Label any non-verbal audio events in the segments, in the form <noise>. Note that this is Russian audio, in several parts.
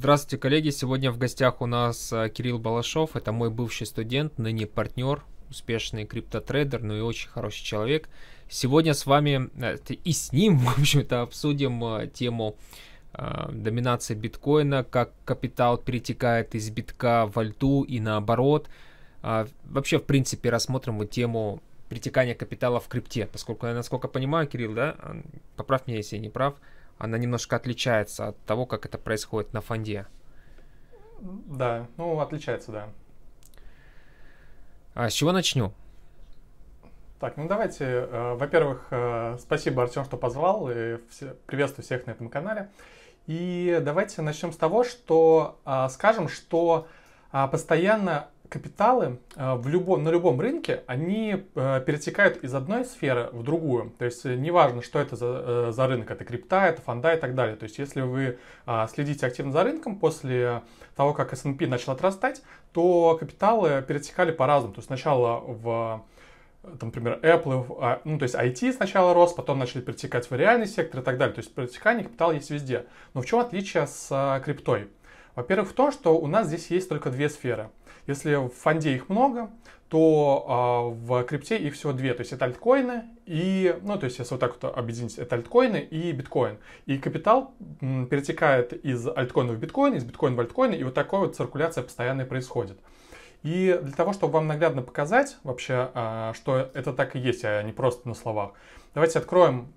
Здравствуйте, коллеги. Сегодня в гостях у нас э, Кирилл Балашов. Это мой бывший студент, ныне партнер, успешный криптотрейдер, ну и очень хороший человек. Сегодня с вами э, и с ним, <laughs> в общем-то, обсудим э, тему доминации биткоина, как капитал перетекает из битка в альту и наоборот. А, вообще, в принципе, рассмотрим вот тему притекания капитала в крипте, поскольку, насколько понимаю, Кирилл, да, поправь меня, если я не прав, она немножко отличается от того, как это происходит на фонде. Да, ну, отличается, да. А с чего начну? Так, ну давайте, э, во-первых, э, спасибо, Артем, что позвал, и все, приветствую всех на этом канале. И давайте начнем с того, что э, скажем, что а, постоянно капиталы э, в любом, на любом рынке, они э, перетекают из одной сферы в другую. То есть э, неважно, что это за, за рынок, это крипта, это фонда и так далее. То есть если вы а, следите активно за рынком, после того, как S&P начал отрастать, то капиталы перетекали по-разному. То есть сначала в там, например, Apple, а, ну, то есть IT сначала рос, потом начали перетекать в реальный сектор и так далее. То есть перетекание капитала есть везде. Но в чем отличие с криптой? Во-первых, в том, что у нас здесь есть только две сферы. Если в фонде их много, то э, в крипте их всего две. То есть это альткоины и, ну, то есть если вот так вот объединить, это альткоины и биткоин. И капитал м, перетекает из альткоина в биткоин, из биткоина в альткоины, и вот такая вот циркуляция постоянно происходит. И для того, чтобы вам наглядно показать вообще, э, что это так и есть, а не просто на словах, давайте откроем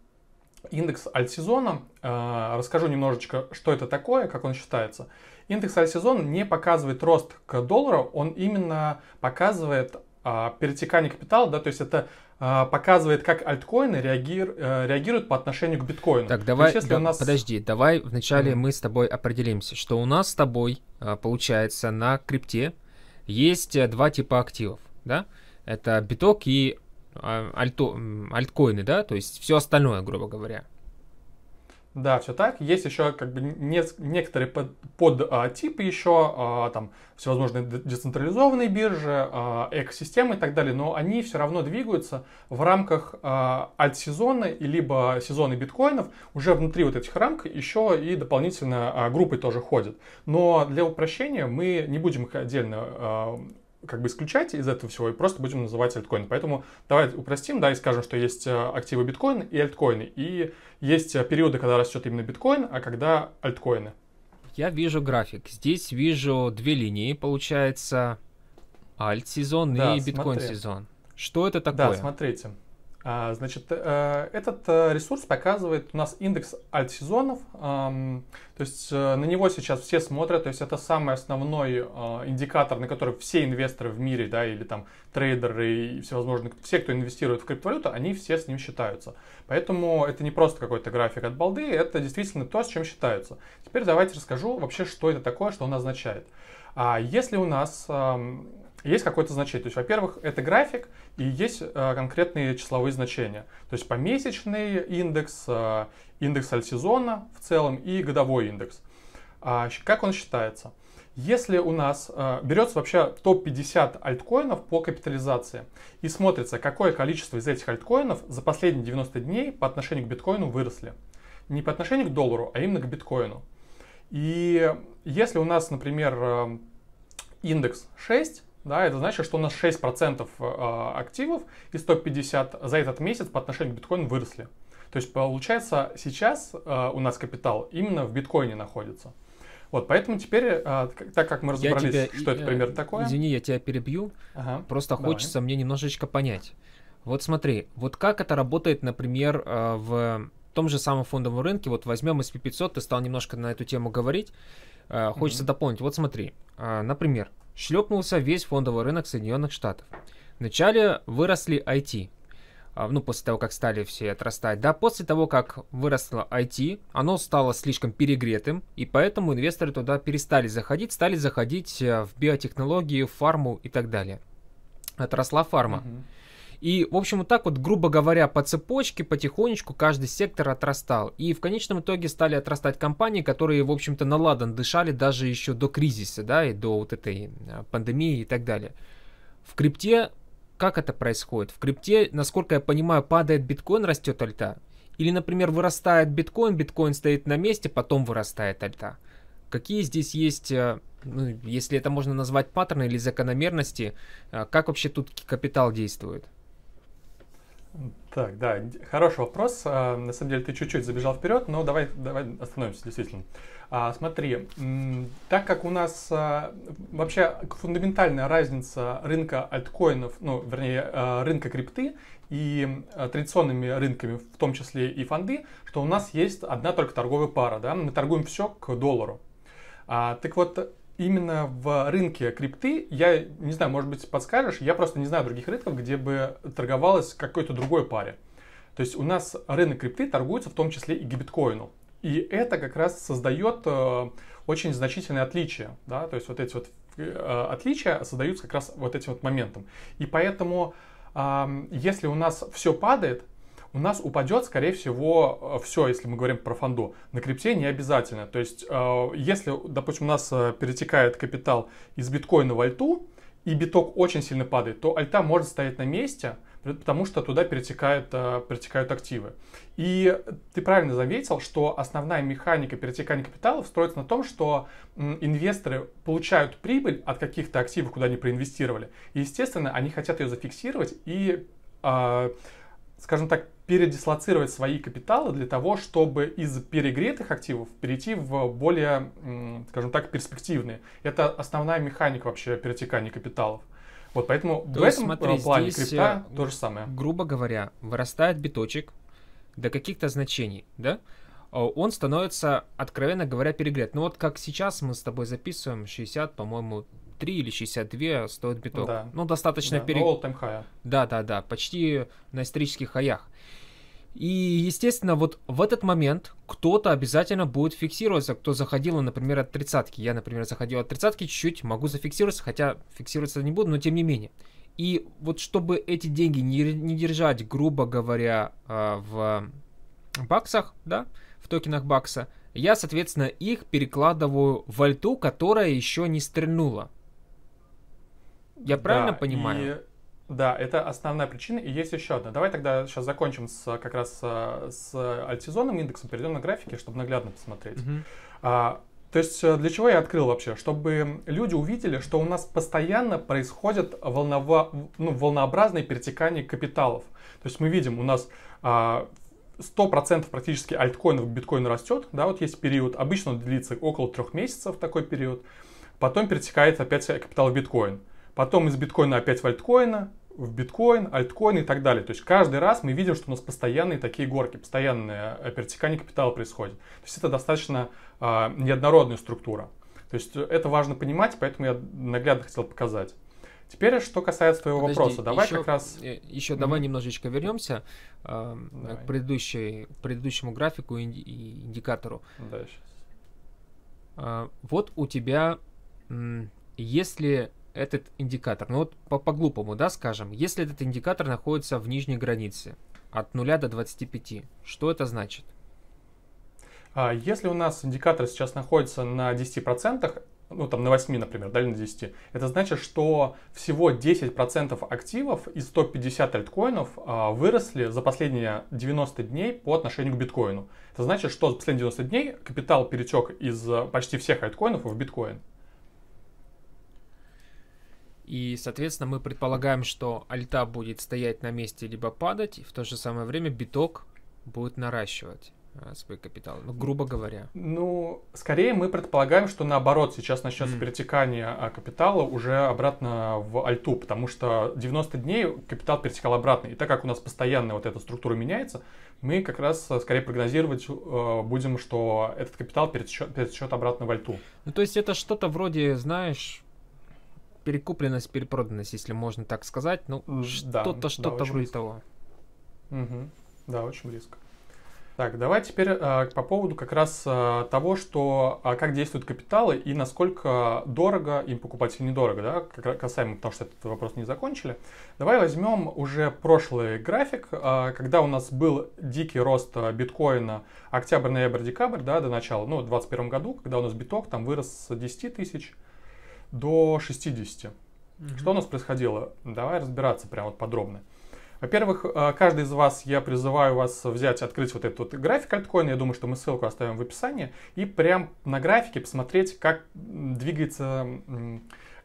индекс альтсезона, э, расскажу немножечко, что это такое, как он считается – Индекс альсезон не показывает рост к доллару, он именно показывает а, перетекание капитала, да, то есть это а, показывает, как альткоины реагир, а, реагируют по отношению к биткоину. Так, давай, есть, если да, у нас... подожди, давай вначале mm мы с тобой определимся, что у нас с тобой, а, получается, на крипте есть э, два типа активов, да? Это биток и а, альто, альткоины, да, то есть все остальное, грубо говоря. Да, все так. Есть еще как бы не, некоторые под, под а, типы еще, а, там всевозможные децентрализованные биржи, а, экосистемы и так далее, но они все равно двигаются в рамках а, альтсезона и либо сезона биткоинов. Уже внутри вот этих рамок еще и дополнительно а, группы тоже ходят. Но для упрощения мы не будем их отдельно а, как бы исключать из этого всего и просто будем называть альткоин. Поэтому давай упростим, да, и скажем, что есть э, активы биткоин и альткоины. И есть э, периоды, когда растет именно биткоин, а когда альткоины. Я вижу график. Здесь вижу две линии, получается, альт-сезон да, и биткоин-сезон. Что это такое? Да, смотрите. А, значит, э, этот э, ресурс показывает у нас индекс alt-сезонов, то есть э, на него сейчас все смотрят, то есть это самый основной индикатор, на который все инвесторы в мире, да, или там трейдеры и всевозможные, все, кто инвестирует в криптовалюту, они все с ним считаются. Поэтому это не просто какой-то график от балды, это действительно то, с чем считаются. Теперь давайте расскажу вообще, что это такое, что он означает. А, если у нас есть какое-то значение. То есть, во-первых, это график и есть э, конкретные числовые значения. То есть помесячный индекс, э, индекс альсезона в целом и годовой индекс. А, как он считается? Если у нас э, берется вообще топ-50 альткоинов по капитализации и смотрится, какое количество из этих альткоинов за последние 90 дней по отношению к биткоину выросли. Не по отношению к доллару, а именно к биткоину. И если у нас, например, э, индекс 6, да, это значит, что у нас 6% активов и 150 за этот месяц по отношению к биткоину выросли. То есть получается сейчас э, у нас капитал именно в биткоине находится. Вот, поэтому теперь, э, так как мы разобрались, тебя, что это э, примерно такое. Извини, я тебя перебью. Ага, Просто давай. хочется мне немножечко понять. Вот смотри, вот как это работает, например, в том же самом фондовом рынке. Вот возьмем SP500, ты стал немножко на эту тему говорить. Хочется mm дополнить. Вот смотри, например, шлепнулся весь фондовый рынок Соединенных Штатов. Вначале выросли IT, а, ну, после того, как стали все отрастать. Да, после того, как выросло IT, оно стало слишком перегретым, и поэтому инвесторы туда перестали заходить, стали заходить э, в биотехнологии, фарму и так далее. Отросла фарма. Угу. И, в общем, вот так вот, грубо говоря, по цепочке потихонечку каждый сектор отрастал. И в конечном итоге стали отрастать компании, которые, в общем-то, на ладан дышали даже еще до кризиса, да, и до вот этой а, пандемии и так далее. В крипте как это происходит? В крипте, насколько я понимаю, падает биткоин, растет альта. Или, например, вырастает биткоин, биткоин стоит на месте, потом вырастает альта. Какие здесь есть, э, ну, если это можно назвать паттерны или закономерности, э, как вообще тут капитал действует? Так, да, хороший вопрос. А, на самом деле ты чуть-чуть забежал вперед, но давай, давай остановимся, действительно. А, смотри, так как у нас а, вообще фундаментальная разница рынка альткоинов, ну, вернее, рынка крипты и традиционными рынками, в том числе и фонды, что у нас есть одна только торговая пара, да, мы торгуем все к доллару. так вот, именно в рынке крипты, я не знаю, может быть, подскажешь, я просто не знаю других рынков, где бы торговалась какой-то другой паре. То есть у нас рынок крипты торгуется в том числе и биткоину. И это как раз создает э, очень значительные отличия. Да? То есть вот эти вот э, отличия создаются как раз вот этим вот моментом. И поэтому, если у нас все падает, у нас упадет, скорее всего, э, все, если мы говорим про фонду. На крипте не обязательно. То есть, э, если, допустим, у нас э, перетекает капитал из биткоина в альту, и биток очень сильно падает, то альта может стоять на месте, потому что туда перетекают, перетекают активы. И ты правильно заметил, что основная механика перетекания капиталов строится на том, что инвесторы получают прибыль от каких-то активов, куда они проинвестировали. И, естественно, они хотят ее зафиксировать и, скажем так, передислоцировать свои капиталы для того, чтобы из перегретых активов перейти в более, скажем так, перспективные. Это основная механика вообще перетекания капиталов. Вот поэтому то в этом э, смотри, плане здесь, крипта э, то же самое. Грубо говоря, вырастает биточек до каких-то значений, да? Э, он становится, откровенно говоря, перегрет. Ну вот как сейчас мы с тобой записываем 60, по-моему, 63 или 62 стоит биток. Да. Ну, достаточно да, пере... Да, да, да, почти на исторических хаях. И, естественно, вот в этот момент кто-то обязательно будет фиксироваться, кто заходил, например, от тридцатки. Я, например, заходил от тридцатки, чуть-чуть могу зафиксироваться, хотя фиксироваться не буду, но тем не менее. И вот чтобы эти деньги не, не держать, грубо говоря, а, в баксах, да, в токенах бакса, я, соответственно, их перекладываю в альту, которая еще не стрельнула. Я правильно да, понимаю? И да, это основная причина. И есть еще одна. Давай тогда сейчас закончим с, как раз э, с альтсезонным индексом, перейдем на графики, чтобы наглядно посмотреть. Угу. А, то есть э, для чего я открыл вообще? Чтобы люди увидели, что у нас постоянно происходит волново... ну, волнообразное перетекание капиталов. То есть мы видим, у нас а, 100% практически альткоинов к биткоину растет. Да, вот есть период, обычно он длится около трех месяцев такой период. Потом перетекает опять капитал в биткоин. Потом из биткоина опять в альткоина, в биткоин, альткоин и так далее. То есть каждый раз мы видим, что у нас постоянные такие горки, постоянное перетекание капитала происходит. То есть это достаточно э, неоднородная структура. То есть это важно понимать, поэтому я наглядно хотел показать. Теперь, что касается твоего Подожди, вопроса, давай еще, как раз... Э, еще mm-hmm. давай немножечко вернемся э, давай. к, предыдущей, к предыдущему графику и, индикатору. Да, Э, вот у тебя, если этот индикатор. Ну вот по-глупому, -по да, скажем, если этот индикатор находится в нижней границе от 0 до 25, что это значит? А, если у нас индикатор сейчас находится на 10%, ну там на 8, например, да, или на 10, это значит, что всего 10% активов из 150 альткоинов а, выросли за последние 90 дней по отношению к биткоину. Это значит, что за последние 90 дней капитал перетек из а, почти всех альткоинов в биткоин. И, соответственно, мы предполагаем, что альта будет стоять на месте либо падать, и в то же самое время биток будет наращивать э, свой капитал, ну, грубо говоря. Ну, скорее мы предполагаем, что наоборот сейчас начнется mm. перетекание а, капитала уже обратно в альту, потому что 90 дней капитал перетекал обратно. И так как у нас постоянно вот эта структура меняется, мы как раз э, скорее прогнозировать э, будем, что этот капитал перетечет, перетечет обратно в альту. Ну, то есть это что-то вроде, знаешь, перекупленность, перепроданность, если можно так сказать. Ну, что-то, да, что-то да, вроде близко. того. Угу. Да, очень близко. Так, давай теперь э, по поводу как раз э, того, что э, как действуют капиталы и насколько дорого им покупать или недорого, да, как, касаемо, потому что этот вопрос не закончили. Давай возьмем уже прошлый график, э, когда у нас был дикий рост э, биткоина октябрь, ноябрь, декабрь, да, до начала, ну, в 2021 году, когда у нас биток там вырос с 10 тысяч до 60. Угу. Что у нас происходило? Давай разбираться прямо вот подробно. Во-первых, э, каждый из вас, я призываю вас взять, открыть вот этот вот график альткоина. Я думаю, что мы ссылку оставим в описании. И прям на графике посмотреть, как двигаются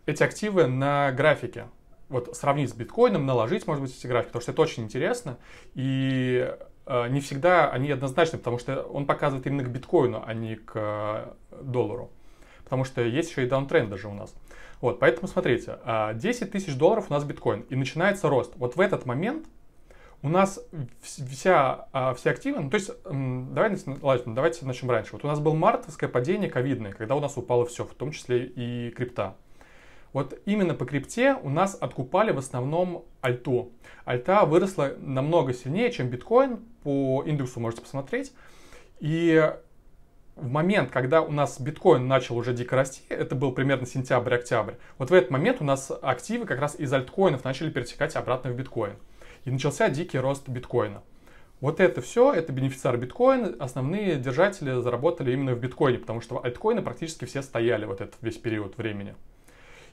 эти активы на графике. Вот сравнить с биткоином, наложить, может быть, эти графики, потому что это очень интересно. И э, не всегда они однозначны, потому что он показывает именно к биткоину, а не к э, доллару потому что есть еще и даунтренд даже у нас. Вот, поэтому смотрите, 10 а, тысяч долларов у нас биткоин, и начинается рост. Вот в этот момент у нас вся, а, все активы, ну, то есть, давайте, ну, ладно, давайте начнем раньше. Вот у нас был мартовское падение ковидное, когда у нас упало все, в том числе и крипта. Вот именно по крипте у нас откупали в основном альту. Альта выросла намного сильнее, чем биткоин, по индексу можете посмотреть. И в момент, когда у нас биткоин начал уже дико расти, это был примерно сентябрь-октябрь, вот в этот момент у нас активы как раз из альткоинов начали перетекать обратно в биткоин. И начался дикий рост биткоина. Вот это все, это бенефициар биткоина, основные держатели заработали именно в биткоине, потому что альткоины практически все стояли вот этот весь период времени.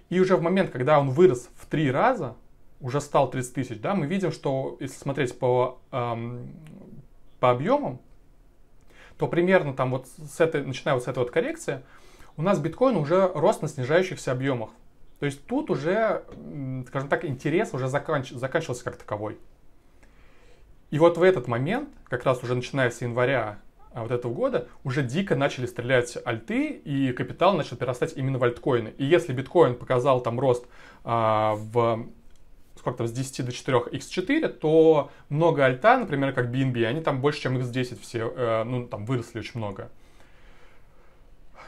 И уже в момент, когда он вырос в три раза, уже стал 30 тысяч, да, мы видим, что если смотреть по, эм, по объемам, то примерно там вот с этой, начиная вот с этой вот коррекции, у нас биткоин уже рост на снижающихся объемах. То есть тут уже, скажем так, интерес уже заканч, заканчивался как таковой. И вот в этот момент, как раз уже начиная с января а, вот этого года, уже дико начали стрелять альты, и капитал начал перерастать именно в альткоины. И если биткоин показал там рост а, в сколько там, с 10 до 4 x4, то много альта, например, как BNB, они там больше, чем x10 все, э, ну, там выросли очень много.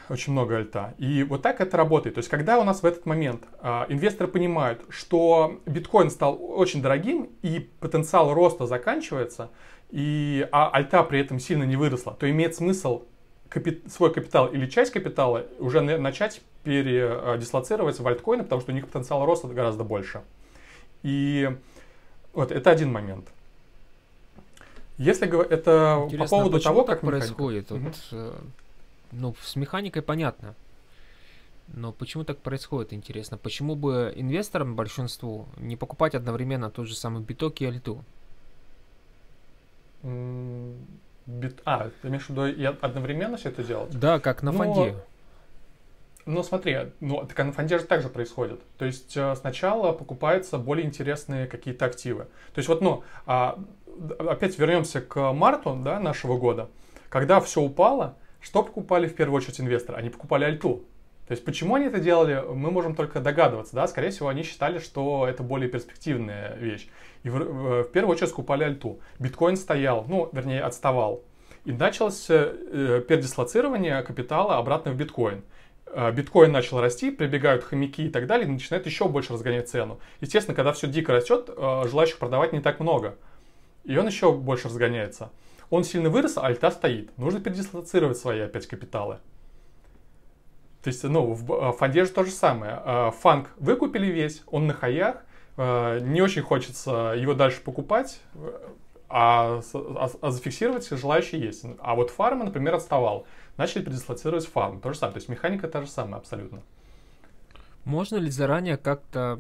Очень много альта. И вот так это работает. То есть, когда у нас в этот момент э, инвесторы понимают, что биткоин стал очень дорогим и потенциал роста заканчивается, и, а альта при этом сильно не выросла, то имеет смысл капит, свой капитал или часть капитала уже начать передислоцировать а, в альткоины, потому что у них потенциал роста гораздо больше. И вот это один момент. Если говорить, это Интересно, по а поводу а того, как механика? происходит, угу. вот, э, ну с механикой понятно, но почему так происходит, интересно? Почему бы инвесторам, большинству, не покупать одновременно тот же самый биток и альту? Бит... А, ты имеешь в виду и одновременно все это делать? Да, как на ну, фонде. Ну, смотри, ну, так на фонде же также происходит. То есть э, сначала покупаются более интересные какие-то активы. То есть вот, ну, а, опять вернемся к марту да, нашего года. Когда все упало, что покупали в первую очередь инвесторы? Они покупали альту. То есть почему они это делали, мы можем только догадываться. Да? Скорее всего, они считали, что это более перспективная вещь. И в, в, в первую очередь скупали альту. Биткоин стоял, ну, вернее, отставал. И началось э, э передислоцирование капитала обратно в биткоин. Э, биткоин начал расти, прибегают хомяки и так далее, и начинают еще больше разгонять цену. Естественно, когда все дико растет, э, желающих продавать не так много. И он еще больше разгоняется. Он сильно вырос, а альта стоит. Нужно передислоцировать свои опять капиталы. То есть, ну, в э, фонде же то же самое. Фанк выкупили весь, он на хаях, не очень хочется его дальше покупать, а, а, а зафиксировать желающие есть. А вот фарма, например, отставал начали передислоцировать фарм. То же самое. То есть механика та же самая абсолютно. Можно ли заранее как-то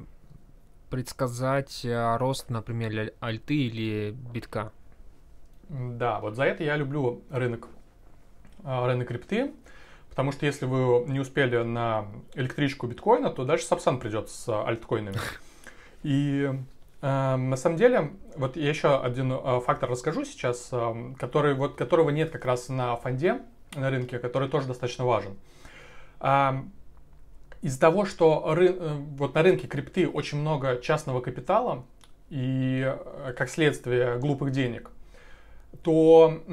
предсказать э, рост, например, альты или битка? Да, вот за это я люблю рынок, э, рынок крипты, потому что если вы не успели на электричку биткоина, то дальше Сапсан придет с альткоинами. И э, на самом деле, вот я еще один э, фактор расскажу сейчас, э, который, вот, которого нет как раз на фонде, на рынке, который тоже достаточно важен. Из-за того, что ры... Э, вот на рынке крипты очень много частного капитала и, э, как следствие, глупых денег, то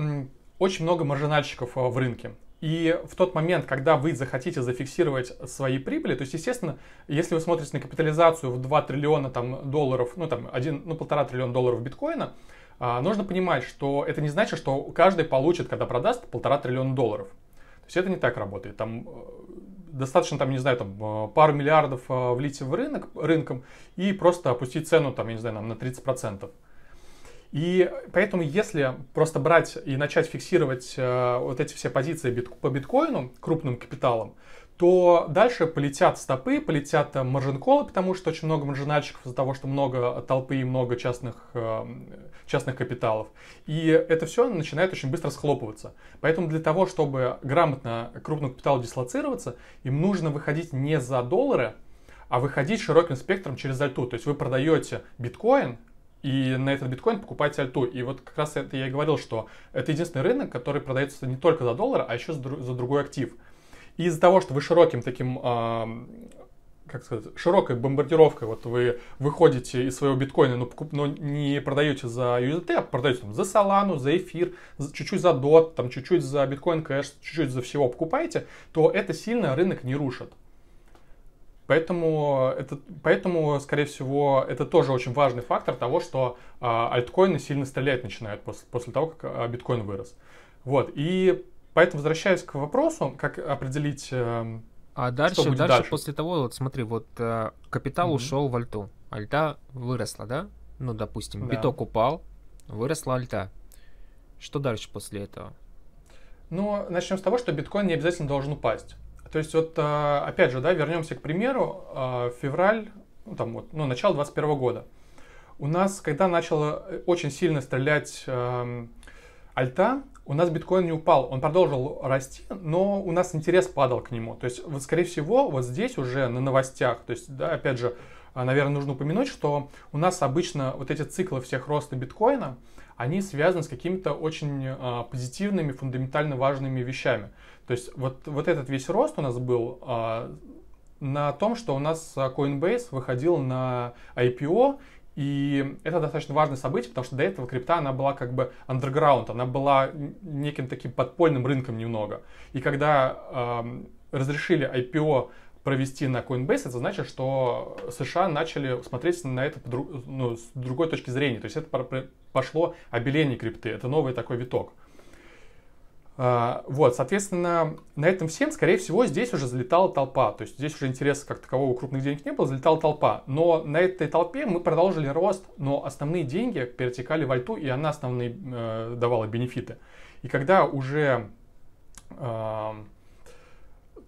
очень много маржинальщиков э, в рынке. И в тот момент, когда вы захотите зафиксировать свои прибыли, то есть, естественно, если вы смотрите на капитализацию в 2 триллиона там, долларов, ну там 1, ну полтора триллиона долларов биткоина, а, нужно понимать, что это не значит, что каждый получит, когда продаст, полтора триллиона долларов. То есть это не так работает. Там э, достаточно, там, не знаю, там, э, пару миллиардов э, влить в рынок, рынком и просто опустить цену, там, я не знаю, там, на 30%. И поэтому, если просто брать и начать фиксировать вот эти все позиции по биткоину крупным капиталом, то дальше полетят стопы, полетят маржин-колы, потому что очень много маржинальщиков из-за того, что много толпы и много частных частных капиталов. И это все начинает очень быстро схлопываться. Поэтому для того, чтобы грамотно крупный капитал дислоцироваться, им нужно выходить не за доллары, а выходить широким спектром через альту. То есть вы продаете биткоин, и на этот биткоин покупаете альту. И вот как раз это я и говорил, что это единственный рынок, который продается не только за доллары а еще за другой актив. И из-за того, что вы широким таким как сказать, широкой бомбардировкой. Вот вы выходите из своего биткоина, но, ну, покуп, но ну, не продаете за USDT, а продаете там, за Solana, за эфир, чуть-чуть за DOT, там, чуть-чуть за биткоин кэш, чуть-чуть за всего покупаете, то это сильно рынок не рушит. Поэтому, это, поэтому, скорее всего, это тоже очень важный фактор того, что э, альткоины сильно стрелять начинают после, после того, как э, биткоин вырос. Вот, и поэтому, возвращаясь к вопросу, как определить... Э, а дальше, дальше, дальше после того, вот смотри, вот э, капитал угу. ушел в альту, альта выросла, да? Ну, допустим, да. биток упал, выросла альта. Что дальше после этого? Ну, начнем с того, что биткоин не обязательно должен упасть. То есть вот, э, опять же, да, вернемся к примеру, э, февраль, ну, там вот, ну, начало 21 года. У нас, когда начало очень сильно стрелять э, альта, у нас биткоин не упал, он продолжил расти, но у нас интерес падал к нему. То есть, вот, скорее всего, вот здесь уже на новостях, то есть, да, опять же, а, наверное, нужно упомянуть, что у нас обычно вот эти циклы всех роста биткоина, они связаны с какими-то очень а, позитивными, фундаментально важными вещами. То есть вот, вот этот весь рост у нас был а, на том, что у нас а, Coinbase выходил на IPO, и это достаточно важное событие, потому что до этого крипта, она была как бы underground, она была неким таким подпольным рынком немного. И когда э, разрешили IPO провести на Coinbase, это значит, что США начали смотреть на это ну, с другой точки зрения. То есть это пошло обеление крипты, это новый такой виток. А, вот, соответственно, на этом всем, скорее всего, здесь уже залетала толпа. То есть здесь уже интереса как такового крупных денег не было, залетала толпа. Но на этой толпе мы продолжили рост, но основные деньги перетекали в альту, и она основные э, давала бенефиты. И когда уже э,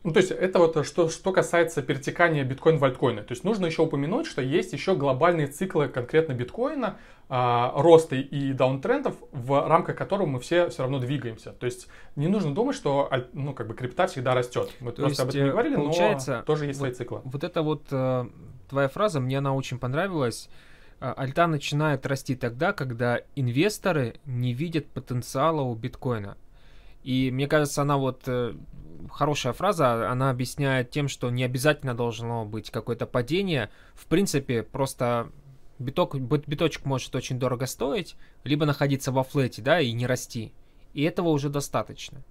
ну, то есть это вот э, что, что касается перетекания биткоин в альткоины. То есть нужно еще упомянуть, что есть еще глобальные циклы конкретно биткоина, э, роста и даунтрендов, в рамках которого мы все все равно двигаемся. То есть не нужно думать, что ну, как бы крипта всегда растет. Мы то просто есть, об этом не говорили, но тоже есть вот, свои циклы. Вот эта вот э, твоя фраза, мне она очень понравилась. А, альта начинает расти тогда, когда инвесторы не видят потенциала у биткоина. И мне кажется, она вот э, хорошая фраза, а, она объясняет тем, что не обязательно должно быть какое-то падение. В принципе, просто биток, биточек может очень дорого стоить, либо находиться во флете, да, и не расти. И этого уже достаточно.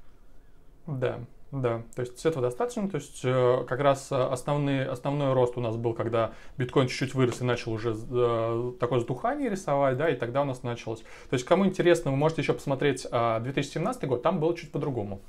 Да. Да, то есть этого достаточно. То есть э, как раз э, основные, основной рост у нас был, когда биткоин чуть-чуть вырос и начал уже э, такое затухание рисовать, да, и тогда у нас началось. То есть кому интересно, вы можете еще посмотреть э, а, 2017 год, там было чуть по-другому.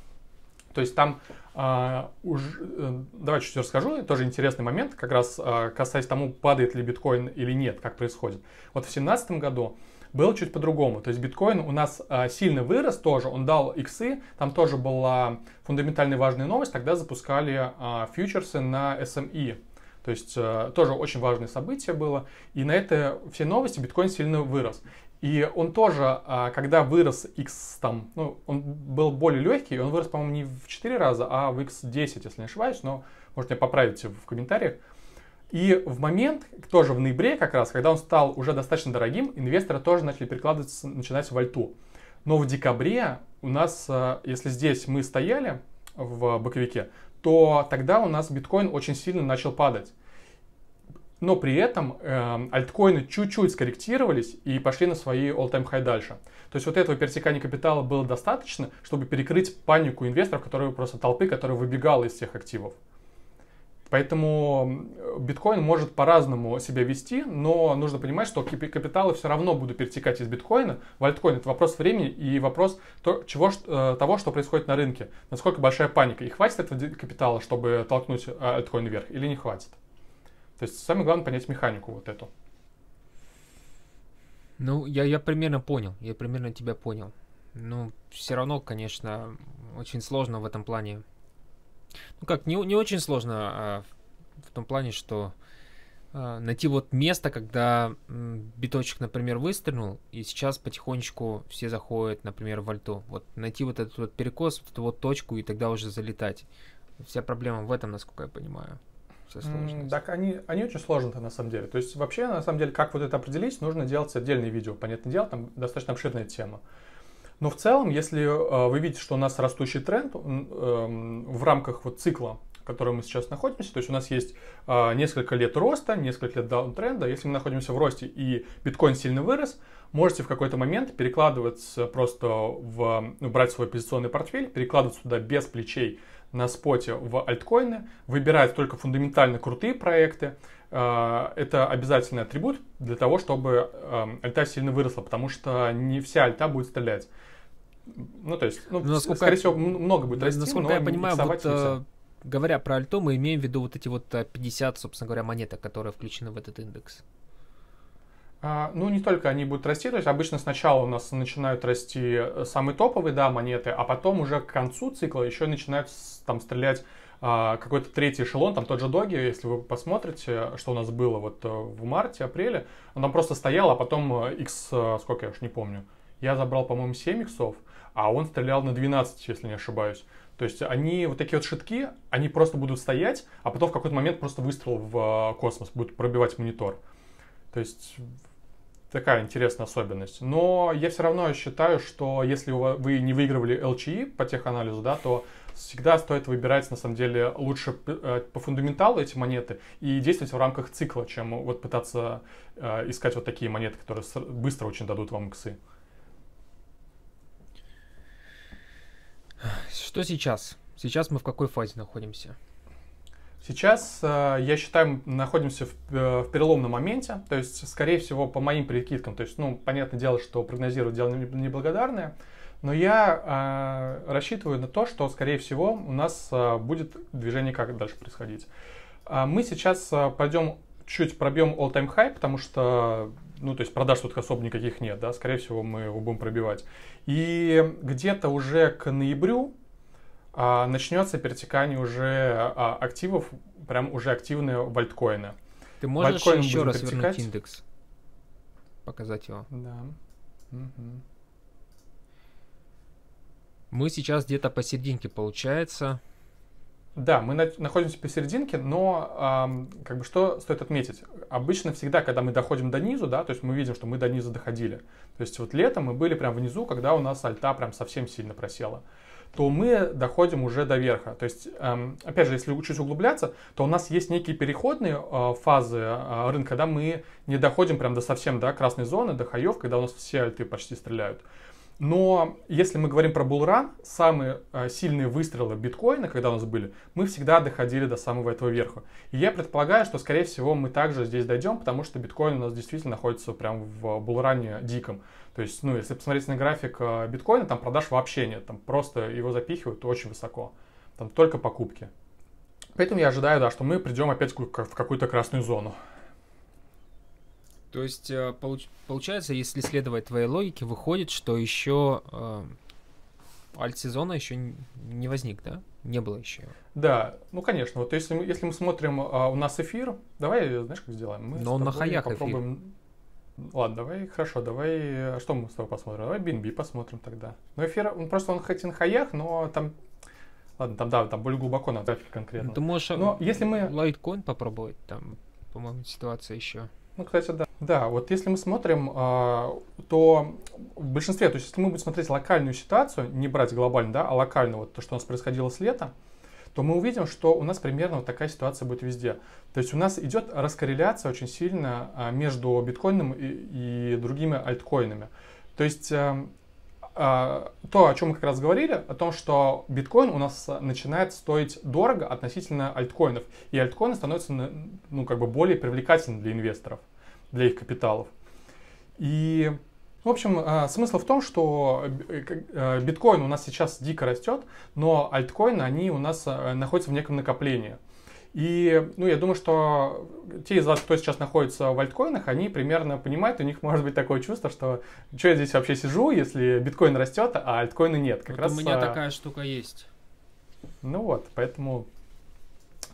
То есть там, э, уж, э, давай чуть расскажу, тоже интересный момент, как раз э, касаясь тому, падает ли биткоин или нет, как происходит. Вот в 2017 году было чуть по-другому. То есть биткоин у нас э, сильно вырос тоже, он дал иксы, там тоже была фундаментальная важная новость, тогда запускали а, фьючерсы на SME. Эм То есть а, тоже очень важное событие было. И на это все новости биткоин сильно вырос. И он тоже, когда вырос X, там, ну, он был более легкий, он вырос, по-моему, не в 4 раза, а в X10, если не ошибаюсь, но можете поправить в комментариях. И в момент, тоже в ноябре как раз, когда он стал уже достаточно дорогим, инвесторы тоже начали перекладывать, начинать в альту. Но в декабре у нас, э, если здесь мы стояли в боковике, то тогда у нас биткоин очень сильно начал падать. Но при этом э, альткоины чуть-чуть скорректировались и пошли на свои all-time high дальше. То есть вот этого перетекания капитала было достаточно, чтобы перекрыть панику инвесторов, которые просто толпы, которая выбегала из всех активов. Поэтому биткоин может по-разному себя вести, но нужно понимать, что капиталы все равно будут перетекать из биткоина в альткоин. Это вопрос времени и вопрос то, чего, э, того, что происходит на рынке. Насколько большая паника. И хватит этого капитала, чтобы толкнуть э, альткоин вверх или не хватит. То есть самое главное понять механику вот эту. Ну, я, я примерно понял, я примерно тебя понял. Ну, все равно, конечно, очень сложно в этом плане ну как, не, не очень сложно, а в том плане, что а, найти вот место, когда м, биточек, например, выстрелил, и сейчас потихонечку все заходят, например, в альту. Вот найти вот этот вот перекос, вот эту вот точку, и тогда уже залетать. Вся проблема в этом, насколько я понимаю. Вся так они, они очень сложно то на самом деле. То есть вообще, на самом деле, как вот это определить, нужно делать отдельное видео. Понятное дело, там достаточно обширная тема. Но в целом, если э, вы видите, что у нас растущий тренд эм, в рамках вот цикла, в котором мы сейчас находимся, то есть у нас есть а, несколько лет роста, несколько лет даунтренда, если мы находимся в росте и биткоин сильно вырос, можете в какой-то момент перекладываться просто в, ну, брать свой позиционный портфель, перекладывать туда без плечей на споте в альткоины, выбирать только фундаментально крутые проекты, Э, это обязательный атрибут для того, чтобы эм, альта сильно выросла, потому что не вся альта будет стрелять. Ну, то есть, ну, насколько скорее я... всего, много будет расти, Насколько но я понимаю, вот, э, говоря про альту, мы имеем в виду вот эти вот 50, э, собственно говоря, монеток, которые включены в этот индекс. А, ну, не только они будут расти, то есть обычно сначала у нас начинают расти самые топовые, да, монеты, а потом уже к концу цикла еще начинают там стрелять а, какой-то третий эшелон, там тот же Доги, если вы посмотрите, что у нас было вот э, в марте-апреле, он там просто стоял, а потом X, э, э, сколько я уж не помню, я забрал, по-моему, 7 иксов, а он стрелял на 12, если не ошибаюсь. То есть они, вот такие вот шитки, они просто будут стоять, а потом в какой-то момент просто выстрел в космос, будет пробивать монитор. То есть такая интересная особенность. Но я все равно считаю, что если вы не выигрывали LCI по теханализу, да, то всегда стоит выбирать, на самом деле, лучше э, по фундаменталу эти монеты и действовать в рамках цикла, чем вот пытаться э, искать вот такие монеты, которые быстро очень дадут вам иксы. Что сейчас? Сейчас мы в какой фазе находимся? Сейчас, э, я считаю, находимся в переломном моменте, то есть, скорее всего, по моим прикидкам, то есть, ну, понятное дело, что прогнозировать дело неблагодарное, но я э, рассчитываю на то, что, скорее всего, у нас э, будет движение как дальше происходить. Э, мы сейчас э, пойдем чуть пробьем all-time high, потому что, ну, то есть продаж тут особо никаких нет, да, скорее всего, мы его будем пробивать. И где-то уже к ноябрю э, начнется перетекание уже э, активов, прям уже активные в альткоины. Ты можешь Вальткоин еще раз перетекать. вернуть индекс? Показать его? Да. Угу. Мы сейчас где-то посерединке, получается. Да, мы на- находимся посерединке, но эм, как бы что стоит отметить? Обычно всегда, когда мы доходим до низу, да, то есть мы видим, что мы до низа доходили. То есть вот летом мы были прям внизу, когда у нас альта прям совсем сильно просела то мы доходим уже до верха. То есть, эм, опять же, если чуть углубляться, то у нас есть некие переходные э, фазы э, рынка, когда мы не доходим прям до совсем до красной зоны, до хаев, когда у нас все альты почти стреляют. Но если мы говорим про булран, самые э, сильные выстрелы биткоина, когда у нас были, мы всегда доходили до самого этого верха. И я предполагаю, что, скорее всего, мы также здесь дойдем, потому что биткоин у нас действительно находится прям в булране диком. То есть, ну, если посмотреть на график э, биткоина, там продаж вообще нет. Там просто его запихивают очень высоко. Там только покупки. Поэтому я ожидаю, да, что мы придем опять в какую-то красную зону. То есть э, получ получается, если следовать твоей логике, выходит, что еще э, альт-сезона еще не возник, да? Не было еще. Да, ну конечно. Вот если мы, если мы смотрим, а, у нас эфир, давай, знаешь, как сделаем? Мы Но он на хаях попробуем... эфир. Ладно, давай, хорошо, давай, э, что мы с тобой посмотрим? Давай BNB посмотрим тогда. Ну, эфир, он просто, он хоть и на хаях, но там, ладно, там, да, там более глубоко на графике конкретно. Ну, ты можешь но если мы... лайткоин попробовать, там, по-моему, ситуация еще ну, кстати, да. Да, вот если мы смотрим, а, то в большинстве, то есть если мы будем смотреть локальную ситуацию, не брать глобально, да, а локально, вот то, что у нас происходило с лета, то мы увидим, что у нас примерно вот такая ситуация будет везде. То есть у нас идет раскорреляция очень сильно а, между биткоином и, и другими альткоинами. То есть эм, а, то, о чем мы как раз говорили, о том, что биткоин у нас э, начинает стоить дорого относительно альткоинов, и альткоины становятся ну, как бы более привлекательны для инвесторов, для их капиталов. И, в общем, э, смысл в том, что э, биткоин у нас сейчас дико растет, но альткоины, они у нас находятся в неком накоплении – и, ну, я думаю, что те из вас, кто сейчас находится в альткоинах, они примерно понимают, у них может быть такое чувство, что что я здесь вообще сижу, если биткоин растет, а альткоина нет. Как вот раз... У меня а, такая штука есть. Ну вот, поэтому...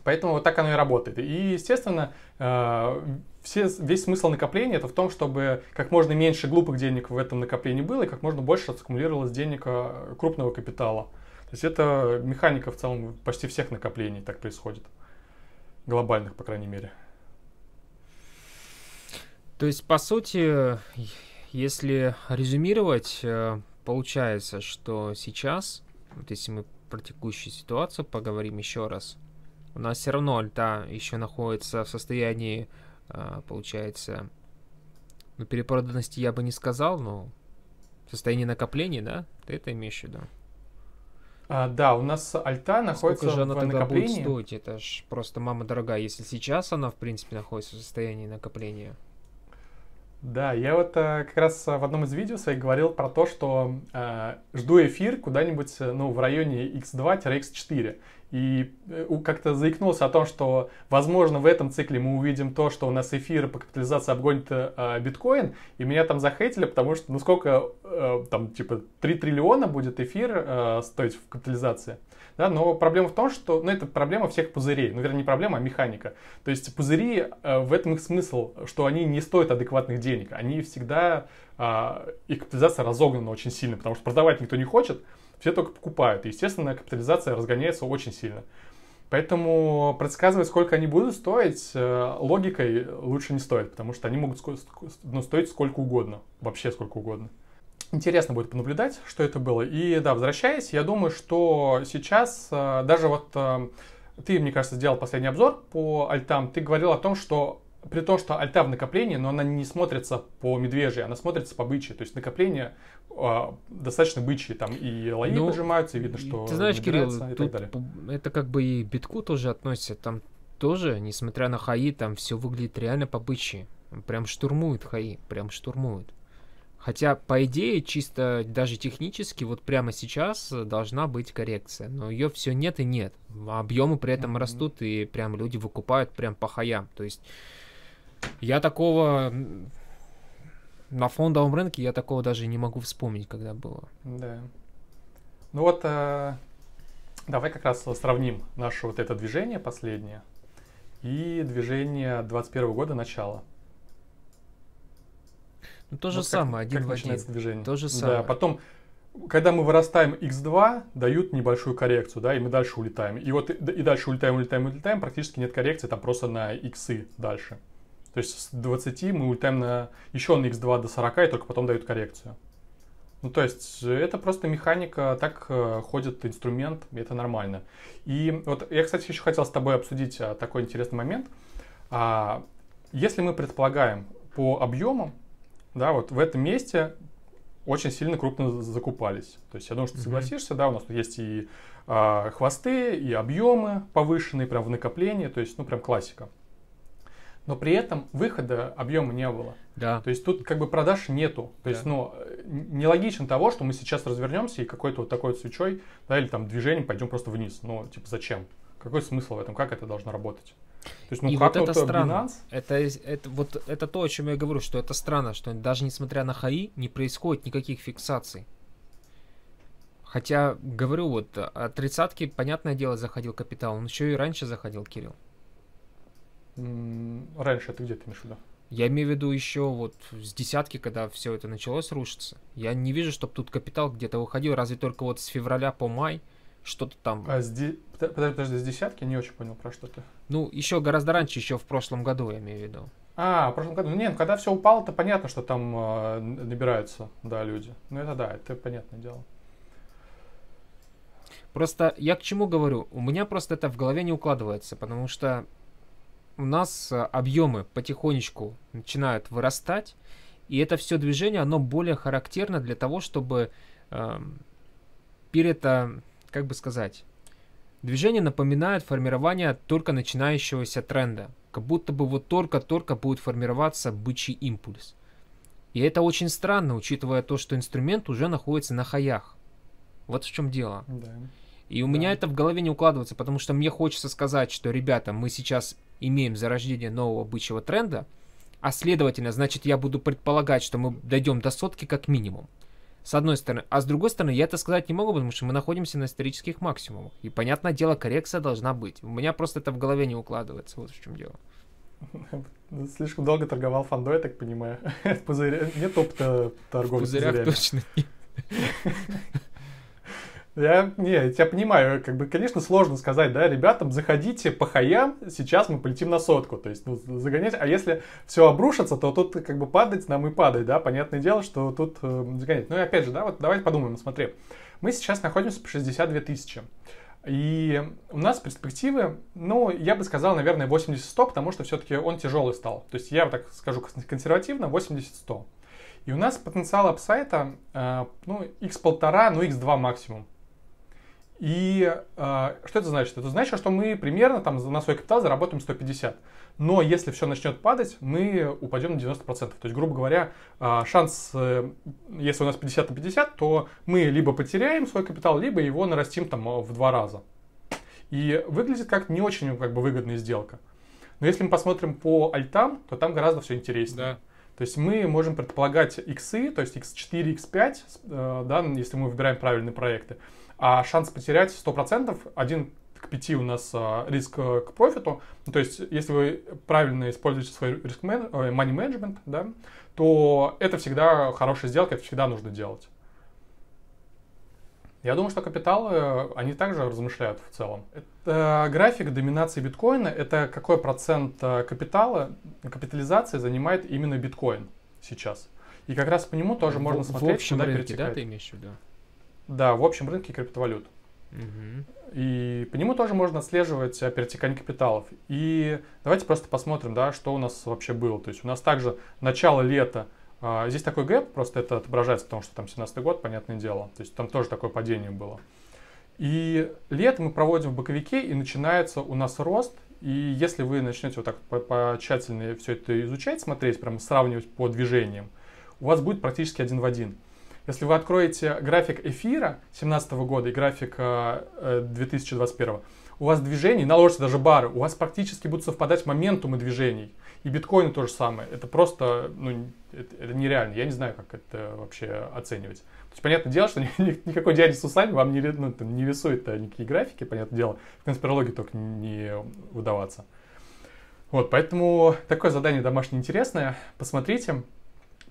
Поэтому вот так оно и работает. И, естественно, а, все, весь смысл накопления это в том, чтобы как можно меньше глупых денег в этом накоплении было и как можно больше аккумулировалось денег а, крупного капитала. То есть это механика в целом почти всех накоплений так происходит. Глобальных, по крайней мере. То есть, по сути, если резюмировать, э, получается, что сейчас, вот если мы про текущую ситуацию поговорим еще раз, у нас все равно альта еще находится в состоянии, э, получается, ну, перепроданности я бы не сказал, но состояние накопления, да? Ты это имеешь в виду? А, да, у нас альта находится Сколько же она в тогда накоплении. будет стоить? Это ж просто мама дорогая, если сейчас она, в принципе, находится в состоянии накопления. Да, я вот э, как раз э, в одном из видео своих говорил про то, что э, жду эфир куда-нибудь э, ну, в районе x2-x4 и э, как-то заикнулся о том, что, возможно, в этом цикле мы увидим то, что у нас эфир по капитализации обгонит э, а, биткоин, и меня там захейтили, потому что, ну сколько, э, там, типа, 3 триллиона будет эфир э, стоить в капитализации. Да, но проблема в том, что, ну, это проблема всех пузырей, ну, вернее, не проблема, а механика. То есть пузыри, э, в этом их смысл, что они не стоят адекватных денег, они всегда, э, а, их капитализация разогнана очень сильно, потому что продавать никто не хочет, все только покупают. И, естественно, капитализация разгоняется очень сильно. Поэтому предсказывать, сколько они будут стоить, э, логикой лучше не стоит, потому что они могут ну, стоить сколько угодно, вообще сколько угодно. Интересно будет понаблюдать, что это было. И да, возвращаясь, я думаю, что сейчас э, даже вот э, ты, мне кажется, сделал последний обзор по альтам. Ты говорил о том, что при том, что альта в накоплении, но она не смотрится по медвежьей, она смотрится по бычьей. То есть накопление э, а, достаточно бычьи, там и лои ну, поджимаются, и видно, что Ты знаешь, Кирилл, и так далее. это как бы и битку тоже относится, там тоже, несмотря на хаи, там все выглядит реально по бычьи. Прям штурмуют хаи, прям штурмуют. Хотя, по идее, чисто даже технически, вот прямо сейчас должна быть коррекция. Но ее все нет и нет. Объемы при этом mm-hmm. растут, и прям люди выкупают прям по хаям. То есть я такого на фондовом рынке я такого даже не могу вспомнить, когда было. Да. Ну вот э, давай как раз сравним наше вот это движение последнее и движение 21 года начала. Ну, то же вот самое, как, один как в начинается один. движение. То же самое. Да, потом, когда мы вырастаем x2, дают небольшую коррекцию, да, и мы дальше улетаем. И вот и дальше улетаем, улетаем, улетаем, практически нет коррекции, там просто на иксы дальше. То есть с 20 мы улетаем на еще на x2 до 40 и только потом дают коррекцию. Ну, то есть, э, это просто механика, а так э, ходит инструмент, и это нормально. И вот я, кстати, еще хотел с тобой обсудить а, такой интересный момент. А, если мы предполагаем по объемам, да, вот в этом месте очень сильно крупно закупались. То есть, я думаю, что ты согласишься, да, у нас тут есть и хвосты, и объемы повышенные прям в накоплении, то есть, ну, прям классика но при этом выхода объема не было. Да. То есть тут как бы продаж нету. То да. есть, ну, э, нелогично того, что мы сейчас развернемся и какой-то вот такой вот свечой, да, или там движением пойдем просто вниз. Ну, типа, зачем? Какой смысл в этом? Как это должно работать? То есть, ну, и как вот это э, странно. Binance? Это, это, вот, это то, о чем я говорю, что это странно, что даже несмотря на хаи не происходит никаких фиксаций. Хотя, говорю, вот э, от тридцатки, понятное дело, заходил капитал, но еще и раньше заходил, Кирилл. Раньше ты где ты имеешь в виду? Я имею в виду еще вот с десятки, когда все это началось рушиться. Я не вижу, чтобы тут капитал где-то выходил, разве только вот с февраля по май что-то там. А с де... подожди, подожди, с десятки не очень понял про что ты. Ну, еще гораздо раньше, еще в прошлом году, я имею в виду. А, в прошлом году. нет, ну, когда все упало, то понятно, что там э, набираются, да, люди. Ну, это да, это понятное дело. Просто я к чему говорю? У меня просто это в голове не укладывается, потому что у нас э, объемы потихонечку начинают вырастать, и это все движение, оно более характерно для того, чтобы эм, э, перед, как бы сказать, движение напоминает формирование только начинающегося тренда, как будто бы вот только-только будет формироваться бычий импульс. И это очень странно, учитывая то, что инструмент уже находится на хаях. Вот в чем дело. Да. И у да. меня это в голове не укладывается, потому что мне хочется сказать, что, ребята, мы сейчас имеем зарождение нового бычьего тренда, а следовательно, значит, я буду предполагать, что мы дойдем до сотки как минимум. С одной стороны. А с другой стороны, я это сказать не могу, потому что мы находимся на исторических максимумах. И, понятное дело, коррекция должна быть. У меня просто это в голове не укладывается. Вот в чем дело. Ну, слишком долго торговал фондой, я так понимаю. <laughs> Пузыря... Нет опыта торговли пузырях. пузырями. точно <laughs> Я, не, я тебя понимаю, как бы, конечно, сложно сказать, да, ребятам, заходите по хаям, сейчас мы полетим на сотку, то есть, ну, загонять, а если все обрушится, то тут, как бы, падать нам и падать, да, понятное дело, что тут э, загонять. Ну, и опять же, да, вот давайте подумаем, смотри, мы сейчас находимся по 62 тысячи, и у нас перспективы, ну, я бы сказал, наверное, 80-100, потому что все-таки он тяжелый стал, то есть, я так скажу консервативно, 80-100. И у нас потенциал апсайта, э, ну, x1,5, ну, x2 максимум. И э, что это значит? Это значит, что мы примерно там на свой капитал заработаем 150. Но если все начнет падать, мы упадем на 90%. То есть, грубо говоря, э, шанс, э, если у нас 50 на 50, то мы либо потеряем свой капитал, либо его нарастим там а, в два раза. И выглядит как не очень как бы, выгодная сделка. Но если мы посмотрим по альтам, то там гораздо все интереснее. Да. То есть мы можем предполагать иксы, то есть x4, x5, э, да, если мы выбираем правильные проекты. А шанс потерять 100%, один к 5 у нас а, риск а, к профиту. Ну, то есть, если вы правильно используете свой риск мен, э, money management, да, то это всегда хорошая сделка, это всегда нужно делать. Я думаю, что капиталы, э, они также размышляют в целом. Это график доминации биткоина, это какой процент капитала, капитализации занимает именно биткоин сейчас. И как раз по нему тоже в, можно смотреть, в общем куда рынке, перетекает. Да, ты имеешь в виду? Да, в общем рынке криптовалют. Угу. И по нему тоже можно отслеживать перетекание капиталов. И давайте просто посмотрим, да, что у нас вообще было. То есть у нас также начало лета. А, здесь такой гэп, просто это отображается в том, что там 17 год, понятное дело. То есть там тоже такое падение было. И лето мы проводим в боковике, и начинается у нас рост. И если вы начнете вот так по, по тщательно все это изучать, смотреть, прям сравнивать по движениям, у вас будет практически один в один – если вы откроете график эфира 2017 года и график 2021, э, э, у вас движений, наложится даже бары, у вас практически будут совпадать моментумы движений. И биткоины то же самое. Это просто, ну, это, это нереально. Я не знаю, как это вообще оценивать. То есть, понятное дело, что <laughs> никакой дядя с вам не, ну, не рисует никакие графики, понятное дело. В конспирологии только не выдаваться. Вот, поэтому такое задание домашнее интересное. Посмотрите.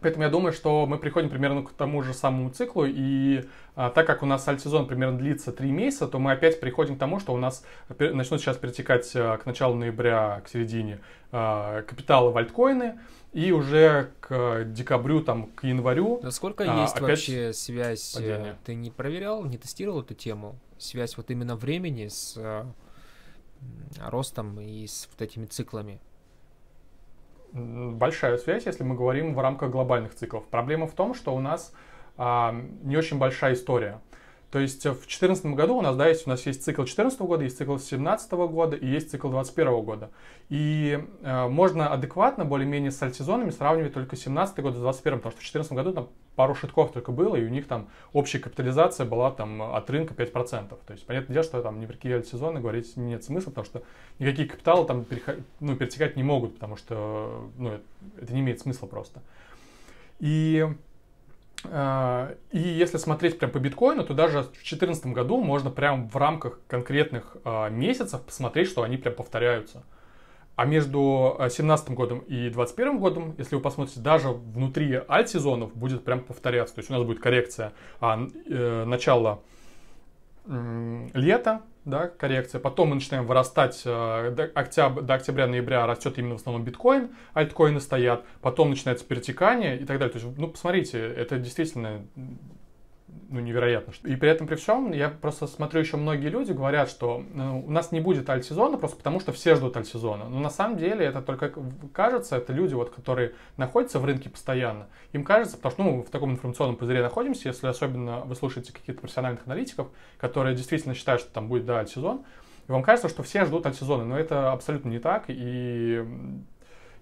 Поэтому я думаю, что мы приходим примерно к тому же самому циклу, и а, так как у нас альт-сезон примерно длится 3 месяца, то мы опять приходим к тому, что у нас начнут сейчас перетекать а, к началу ноября, к середине а, капиталы в альткоины, и уже к а, декабрю, там, к январю... Насколько а, есть вообще связь, э, падение. ты не проверял, не тестировал эту тему, связь вот именно времени с э, ростом и с вот этими циклами? большая связь, если мы говорим в рамках глобальных циклов. Проблема в том, что у нас а, не очень большая история. То есть в 2014 году у нас, да, есть, у нас есть цикл 2014 года, есть цикл 2017 года и есть цикл 2021 года. И э, можно адекватно, более-менее с альтсезонами сравнивать только 2017 год с 2021, потому что в 2014 году там пару шитков только было, и у них там общая капитализация была там от рынка 5%. То есть, понятное дело, что там ни про какие говорить нет смысла, потому что никакие капиталы там ну, перетекать не могут, потому что ну, это не имеет смысла просто. И э, и если смотреть прям по биткоину, то даже в 2014 году можно прям в рамках конкретных э, месяцев посмотреть, что они прям повторяются. А между 2017 э, годом и 2021 годом, если вы посмотрите, даже внутри альт-сезонов будет прям повторяться. То есть у нас будет коррекция а, э, начала э, лета, да, коррекция. Потом мы начинаем вырастать э, до, октябрь, до октября-ноября растет именно в основном биткоин, альткоины стоят. Потом начинается перетекание и так далее. То есть, ну, посмотрите, это действительно ну, невероятно. И при этом при всем, я просто смотрю, еще многие люди говорят, что ну, у нас не будет альт-сезона просто потому, что все ждут альт-сезона. Но на самом деле это только кажется, это люди, вот, которые находятся в рынке постоянно, им кажется, потому что ну, в таком информационном пузыре находимся, если особенно вы слушаете каких-то профессиональных аналитиков, которые действительно считают, что там будет, да, альт-сезон, и вам кажется, что все ждут альт-сезона, но это абсолютно не так, и,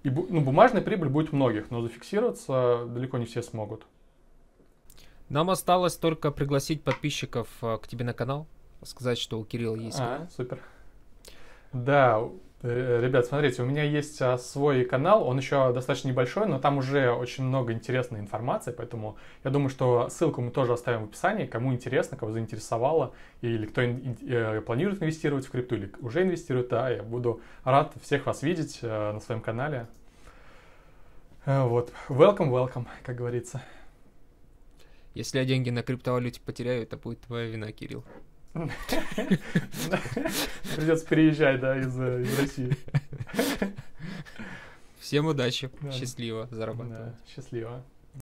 и ну, бумажная прибыль будет у многих, но зафиксироваться далеко не все смогут. Нам осталось только пригласить подписчиков э, к тебе на канал, сказать, что у Кирилла есть. А, супер. Да, э, ребят, смотрите, у меня есть а, свой канал, он еще достаточно небольшой, но там уже очень много интересной информации, поэтому я думаю, что ссылку мы тоже оставим в описании, кому интересно, кого заинтересовало, или кто э, планирует инвестировать в крипту, или уже инвестирует, да, я буду рад всех вас видеть на своем канале. Вот, welcome, welcome, как говорится. Если я деньги на криптовалюте потеряю, это будет твоя вина, Кирилл. Придется переезжать, да, э, из, России. Всем удачи, счастливо зарабатывать. счастливо.